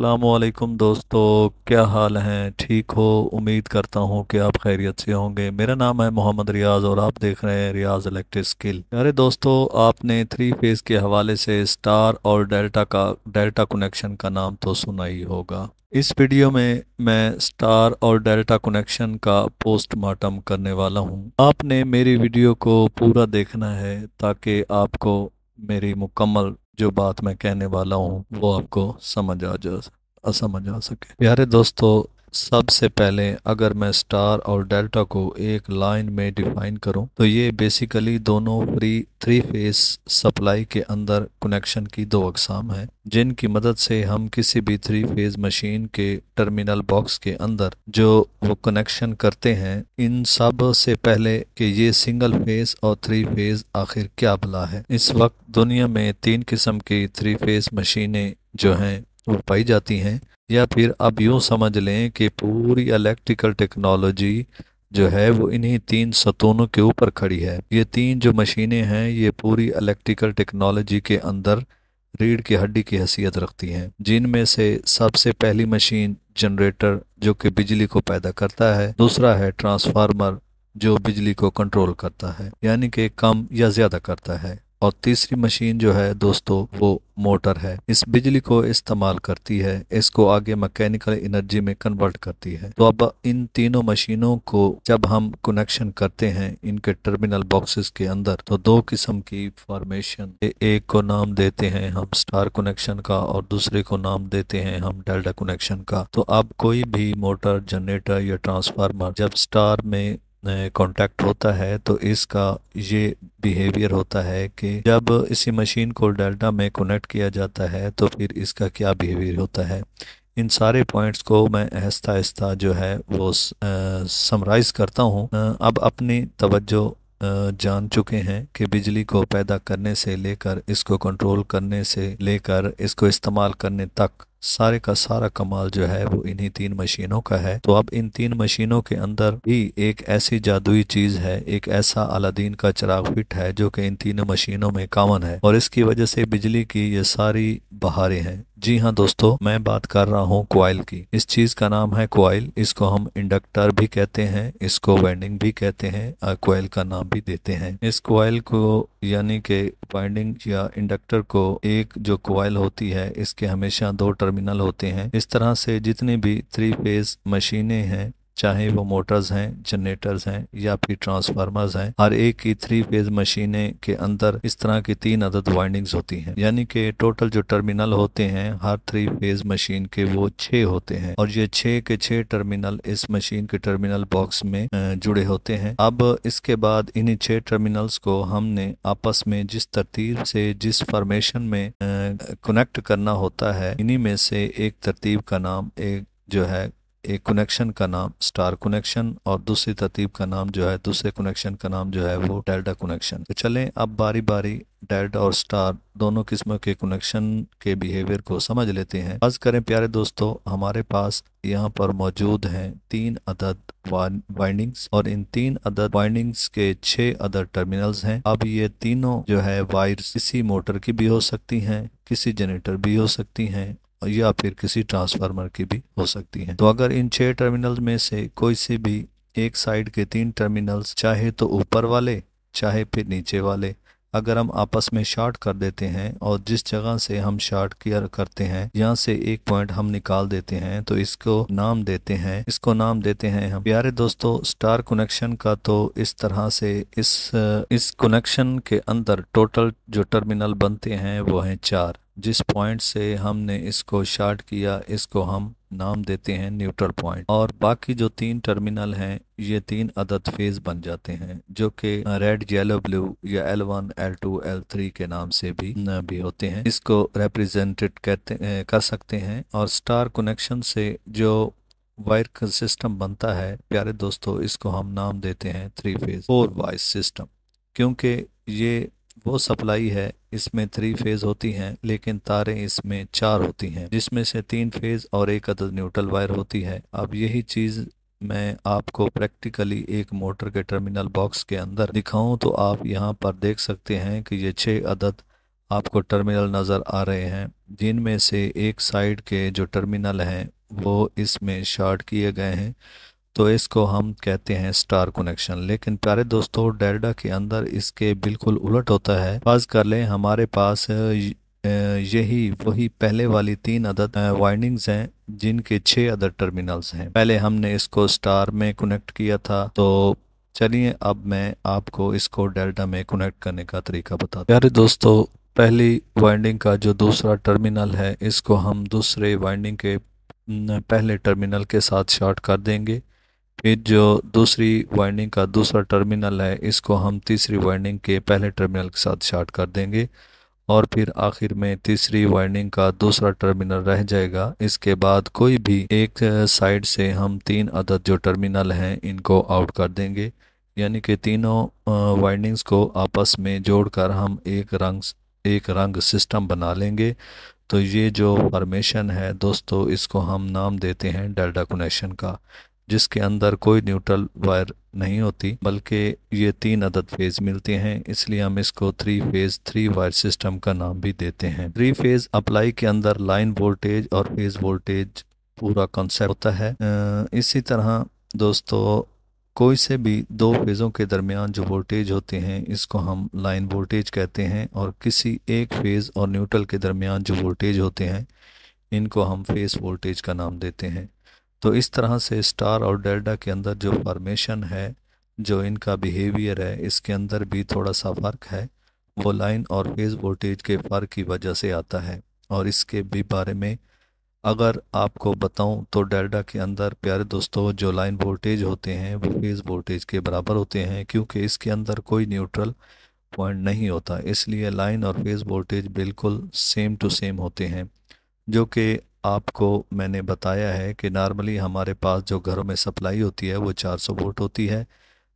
अल्लाम दोस्तों क्या हाल हैं ठीक हो उम्मीद करता हूँ कि आप खैरियत से होंगे मेरा नाम है मोहम्मद रियाज और आप देख रहे हैं रियाज इलेक्ट्रिक स्किल अरे दोस्तों आपने थ्री फेज़ के हवाले से स्टार और डेल्टा का डेल्टा कनेक्शन का नाम तो सुना ही होगा इस वीडियो में मैं स्टार और डेल्टा कनेक्शन का पोस्टमार्टम करने वाला हूँ आपने मेरी वीडियो को पूरा देखना है ताकि आपको मेरी मुकम्मल जो बात मैं कहने वाला हूँ वो आपको समझ आ जा समझ आ सके प्यारे दोस्तों सबसे पहले अगर मैं स्टार और डेल्टा को एक लाइन में डिफाइन करूं तो ये बेसिकली दोनों फ्री थ्री फेस सप्लाई के अंदर कनेक्शन की दो अकसाम हैं जिनकी मदद से हम किसी भी थ्री फेज मशीन के टर्मिनल बॉक्स के अंदर जो वो कनेक्शन करते हैं इन सब से पहले कि ये सिंगल फेज और थ्री फेज आखिर क्या भला है इस वक्त दुनिया में तीन किस्म की थ्री फेज मशीनें जो हैं वो पाई जाती हैं या फिर अब यूँ समझ लें कि पूरी इलेक्ट्रिकल टेक्नोलॉजी जो है वो इन्हीं तीन सतूनों के ऊपर खड़ी है ये तीन जो मशीनें हैं ये पूरी इलेक्ट्रिकल टेक्नोलॉजी के अंदर रीढ़ की हड्डी की हैसियत रखती हैं जिनमें से सबसे पहली मशीन जनरेटर जो कि बिजली को पैदा करता है दूसरा है ट्रांसफार्मर जो बिजली को कंट्रोल करता है यानी कि कम या ज़्यादा करता है और तीसरी मशीन जो है दोस्तों वो मोटर है इस बिजली को इस्तेमाल करती है इसको आगे मैकेनिकल एनर्जी में कन्वर्ट करती है तो अब इन तीनों मशीनों को जब हम कनेक्शन करते हैं इनके टर्मिनल बॉक्सेस के अंदर तो दो किस्म की फॉर्मेशन एक को नाम देते हैं हम स्टार कनेक्शन का और दूसरे को नाम देते हैं हम डेल्टा कनेक्शन का तो अब कोई भी मोटर जनरेटर या ट्रांसफार्मर जब स्टार में कांटेक्ट होता है तो इसका ये बिहेवियर होता है कि जब इसी मशीन को डेल्टा में कनेक्ट किया जाता है तो फिर इसका क्या बिहेवियर होता है इन सारे पॉइंट्स को मैं आहिस्ता आहिस्ता जो है वो समराइज़ करता हूँ अब अपनी तवज्जो जान चुके हैं कि बिजली को पैदा करने से लेकर इसको कंट्रोल करने से लेकर इसको इस्तेमाल करने तक सारे का सारा कमाल जो है वो इन्हीं तीन मशीनों का है तो अब इन तीन मशीनों के अंदर भी एक ऐसी जादुई चीज है एक ऐसा अलादीन का चिराग फिट है जो कि इन तीनों मशीनों में कॉमन है और इसकी वजह से बिजली की ये सारी बहारें हैं जी हाँ दोस्तों मैं बात कर रहा हूँ क्वाइल की इस चीज का नाम है क्वाइल इसको हम इंडक्टर भी कहते हैं इसको वाइंडिंग भी कहते हैं और क्वाइल का नाम भी देते हैं इस क्वाइल को यानी के वाइंडिंग या इंडक्टर को एक जो क्वाइल होती है इसके हमेशा दो टर्मिनल होते हैं इस तरह से जितनी भी थ्री फेज मशीनें हैं चाहे वो मोटर्स हैं जनरेटर्स हैं या फिर ट्रांसफार्मर्स हैं हर एक की थ्री फेज मशीने के अंदर इस तरह की तीन अदद वाइंडिंग्स होती हैं यानी कि टोटल जो टर्मिनल होते हैं हर थ्री फेज मशीन के वो छह होते हैं और ये छह के छह टर्मिनल इस मशीन के टर्मिनल बॉक्स में जुड़े होते हैं अब इसके बाद इन्हीं छह टर्मिनल्स को हमने आपस में जिस तरतीब से जिस फॉर्मेशन में कनेक्ट करना होता है इन्हीं में से एक तरतीब का नाम एक जो है एक कनेक्शन का नाम स्टार कनेक्शन और दूसरी तरतीब का नाम जो है दूसरे कनेक्शन का नाम जो है वो डेल्टा कनेक्शन तो चलें अब बारी बारी डेल्टा और स्टार दोनों किस्म के कनेक्शन के बिहेवियर को समझ लेते हैं आज करें प्यारे दोस्तों हमारे पास यहाँ पर मौजूद हैं तीन अदद वाइंडिंग्स और इन तीन अदद वाइंडिंग्स के छह अदर टर्मिनल्स हैं अब ये तीनों जो है वायर्स किसी मोटर की भी हो सकती हैं किसी जनरेटर भी हो सकती हैं या फिर किसी ट्रांसफार्मर की भी हो सकती है तो अगर इन छह टर्मिनल में से कोई से भी एक साइड के तीन टर्मिनल्स चाहे तो ऊपर वाले चाहे फिर नीचे वाले अगर हम आपस में शॉर्ट कर देते हैं और जिस जगह से हम शॉर्ट क्लियर करते हैं यहाँ से एक पॉइंट हम निकाल देते हैं तो इसको नाम देते हैं इसको नाम देते हैं हम प्यारे दोस्तों स्टार कनेक्शन का तो इस तरह से इस इस कनेक्शन के अंदर टोटल जो टर्मिनल बनते हैं वो हैं चार जिस पॉइंट से हमने इसको शार्ट किया इसको हम नाम देते हैं न्यूट्रल पॉइंट और बाकी जो तीन टर्मिनल हैं ये तीन अदद फेज बन जाते हैं जो कि रेड येलो ब्लू या L one L two L three के नाम से भी भी होते हैं इसको रिप्रेजेंटेड कहते कर सकते हैं और स्टार कनेक्शन से जो वायर सिस्टम बनता है प्यारे दोस्तों इसको हम नाम देते हैं three phase four wire system क्योंकि ये वो सप्लाई है इसमें थ्री फेज होती हैं लेकिन तारें इसमें चार होती हैं जिसमें से तीन फेज और एक अदद न्यूट्रल वायर होती है अब यही चीज़ मैं आपको प्रैक्टिकली एक मोटर के टर्मिनल बॉक्स के अंदर दिखाऊं तो आप यहां पर देख सकते हैं कि ये छह अदद आपको टर्मिनल नज़र आ रहे हैं जिनमें से एक साइड के जो टर्मिनल हैं वो इसमें शॉर्ट किए गए हैं तो इसको हम कहते हैं स्टार कनेक्शन लेकिन प्यारे दोस्तों डेल्टा के अंदर इसके बिल्कुल उलट होता है बाज कर लें हमारे पास यही वही पहले वाली तीन अदद वाइंडिंग्स हैं जिनके छह अदर टर्मिनल्स हैं पहले हमने इसको स्टार में कनेक्ट किया था तो चलिए अब मैं आपको इसको डेल्टा में कनेक्ट करने का तरीका बता प्यारे दोस्तों पहली वाइंडिंग का जो दूसरा टर्मिनल है इसको हम दूसरे वाइंडिंग के पहले टर्मिनल के साथ शॉर्ट कर देंगे फिर जो दूसरी वाइंडिंग का दूसरा टर्मिनल है इसको हम तीसरी वाइंडिंग के पहले टर्मिनल के साथ शार्ट कर देंगे और फिर आखिर में तीसरी वाइंडिंग का दूसरा टर्मिनल रह जाएगा इसके बाद कोई भी एक साइड से हम तीन अदद जो टर्मिनल हैं इनको आउट कर देंगे यानी कि तीनों वाइंडिंग्स को आपस में जोड़कर हम एक रंग एक रंग सिस्टम बना लेंगे तो ये जो फॉर्मेशन है दोस्तों इसको हम नाम देते हैं डेल्टा कनेक्शन का जिसके अंदर कोई न्यूट्रल वायर नहीं होती बल्कि ये तीन अदद फेज मिलते हैं इसलिए हम इसको three phase three wire system का नाम भी देते हैं थ्री फेज अप्लाई के अंदर लाइन वोल्टेज और फेज वोल्टेज पूरा कॉन्सेप्ट होता है इसी तरह दोस्तों कोई से भी दो फेज़ों के दरमियान जो वोल्टेज होते हैं इसको हम लाइन वोल्टेज कहते हैं और किसी एक फेज़ और न्यूट्रल के दरमियान जो वोल्टेज होते हैं इनको हम फेस वोल्टेज का नाम देते हैं तो इस तरह से स्टार और डेल्टा के अंदर जो फॉर्मेशन है जो इनका बिहेवियर है इसके अंदर भी थोड़ा सा फ़र्क है वो लाइन और फेज़ वोल्टेज के फ़र्क की वजह से आता है और इसके भी बारे में अगर आपको बताऊं तो डेल्टा के अंदर प्यारे दोस्तों जो लाइन वोल्टेज होते हैं वो फेज़ वोल्टेज के बराबर होते हैं क्योंकि इसके अंदर कोई न्यूट्रल पॉइंट नहीं होता इसलिए लाइन और फेज़ वोल्टेज बिल्कुल सेम टू सेम होते हैं जो कि आपको मैंने बताया है कि नॉर्मली हमारे पास जो घरों में सप्लाई होती है वो 400 वोल्ट होती है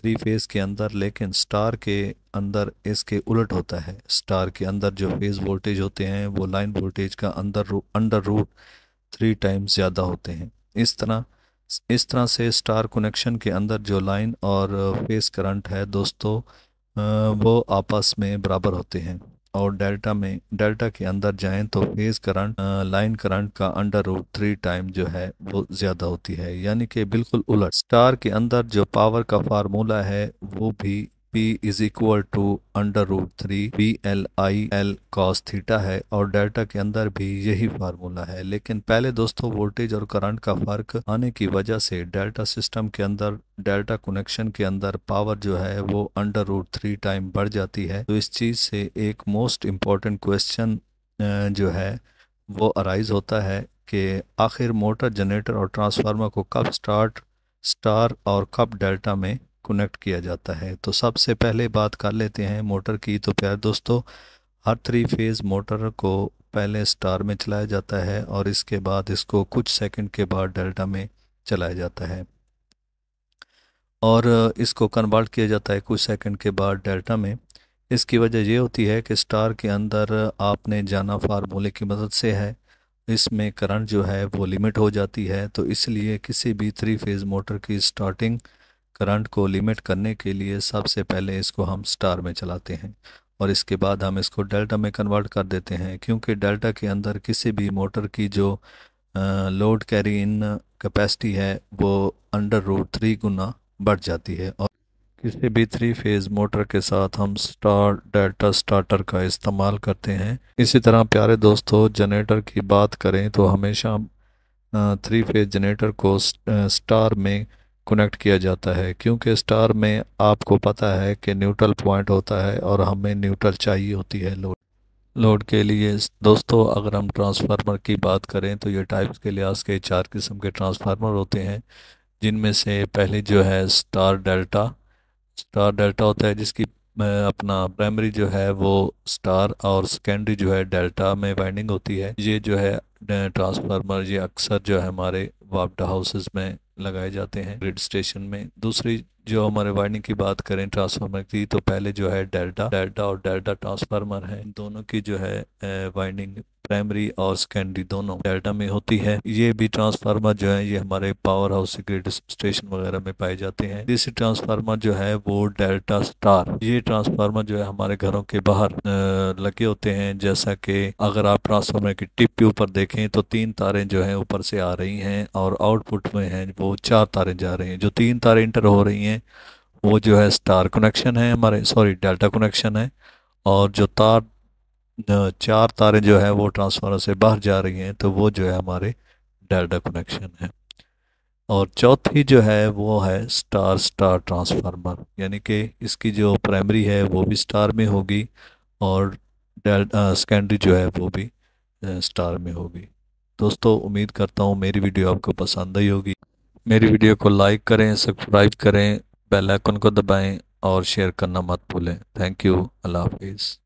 थ्री फेज़ के अंदर लेकिन स्टार के अंदर इसके उलट होता है स्टार के अंदर जो फेज़ वोल्टेज होते हैं वो लाइन वोल्टेज का अंदर रू, अंडर रूट थ्री टाइम्स ज़्यादा होते हैं इस तरह इस तरह से स्टार कनेक्शन के अंदर जो लाइन और फेस करंट है दोस्तों वो आपस में बराबर होते हैं और डेल्टा में डेल्टा के अंदर जाएं तो फेज करंट लाइन करंट का अंडर रूट थ्री टाइम जो है वो ज़्यादा होती है यानी कि बिल्कुल उलट स्टार के अंदर जो पावर का फार्मूला है वो भी P is equal to under root three P L I L cos theta है और डेल्टा के अंदर भी यही फार्मूला है लेकिन पहले दोस्तों वोल्टेज और करंट का फर्क आने की वजह से डेल्टा सिस्टम के अंदर डेल्टा कनेक्शन के अंदर पावर जो है वो अंडर रूट थ्री टाइम बढ़ जाती है तो इस चीज से एक मोस्ट इम्पॉर्टेंट क्वेश्चन जो है वो अराइज होता है कि आखिर मोटर जनरेटर और ट्रांसफार्मर को कब स्टार्ट स्टार और कब डेल्टा में कनेक्ट किया जाता है तो सबसे पहले बात कर लेते हैं मोटर की तो प्यार दोस्तों हर थ्री फेज़ मोटर को पहले स्टार में चलाया जाता है और इसके बाद इसको कुछ सेकंड के बाद डेल्टा में चलाया जाता है और इसको कन्वर्ट किया जाता है कुछ सेकंड के बाद डेल्टा में इसकी वजह यह होती है कि स्टार के अंदर आपने जाना फार्मूले की मदद से है इसमें करंट जो है वो लिमिट हो जाती है तो इसलिए किसी भी थ्री फेज़ मोटर की स्टार्टिंग करंट को लिमिट करने के लिए सबसे पहले इसको हम स्टार में चलाते हैं और इसके बाद हम इसको डेल्टा में कन्वर्ट कर देते हैं क्योंकि डेल्टा के अंदर किसी भी मोटर की जो लोड कैरी इन कैपेसिटी है वो अंडर रूट थ्री गुना बढ़ जाती है और किसी भी थ्री फेज़ मोटर के साथ हम स्टार डेल्टा स्टार्टर का इस्तेमाल करते हैं इसी तरह प्यारे दोस्तों जनरेटर की बात करें तो हमेशा थ्री फेज़ जनरेटर को स्टार में कनेक्ट किया जाता है क्योंकि स्टार में आपको पता है कि न्यूट्रल पॉइंट होता है और हमें न्यूट्रल चाहिए होती है लोड लोड के लिए दोस्तों अगर हम ट्रांसफार्मर की बात करें तो ये टाइप्स के लिहाज के चार किस्म के ट्रांसफार्मर होते हैं जिनमें से पहले जो है स्टार डेल्टा स्टार डेल्टा होता है जिसकी अपना प्राइमरी जो है वो स्टार और सेकेंडरी जो है डेल्टा में वाइंडिंग होती है ये जो है ट्रांसफार्मर ये अक्सर जो है हमारे वाप्ड हाउसेज में लगाए जाते हैं ग्रिड स्टेशन में दूसरी जो हमारे वाइंडिंग की बात करें ट्रांसफार्मर की तो पहले जो है डेल्टा डेल्टा और डेल्टा ट्रांसफार्मर है दोनों की जो है वाइंडिंग प्राइमरी और सेकेंडरी दोनों डेल्टा में होती है ये भी ट्रांसफार्मर जो है ये हमारे पावर हाउस ग्रिड स्टेशन वगैरह में पाए जाते हैं इस ट्रांसफार्मर जो है वो डेल्टा स्टार ये ट्रांसफार्मर जो है हमारे घरों के बाहर लगे होते हैं जैसा कि अगर आप ट्रांसफार्मर की टिप के ऊपर देखें तो तीन तारे जो है ऊपर से आ रही हैं और आउटपुट में हैं वो चार तारे जा रही हैं जो तीन तारे इंटर हो रही हैं वो जो है स्टार कनेक्शन है हमारे सॉरी डेल्टा कनेक्शन है और जो तार चार तारे जो है वो ट्रांसफार्मर से बाहर जा रही हैं तो वो जो है हमारे डेल्टा कनेक्शन है और चौथी जो है वो है स्टार स्टार ट्रांसफार्मर यानी कि इसकी जो प्राइमरी है वो भी स्टार में होगी और डेल्टा सेकेंडरी जो है वो भी स्टार में होगी दोस्तों उम्मीद करता हूँ मेरी वीडियो आपको पसंद आई होगी मेरी वीडियो को लाइक करें सब्सक्राइब करें बेल आइकन को दबाएं और शेयर करना मत भूलें थैंक यू अल्लाह हाफिज़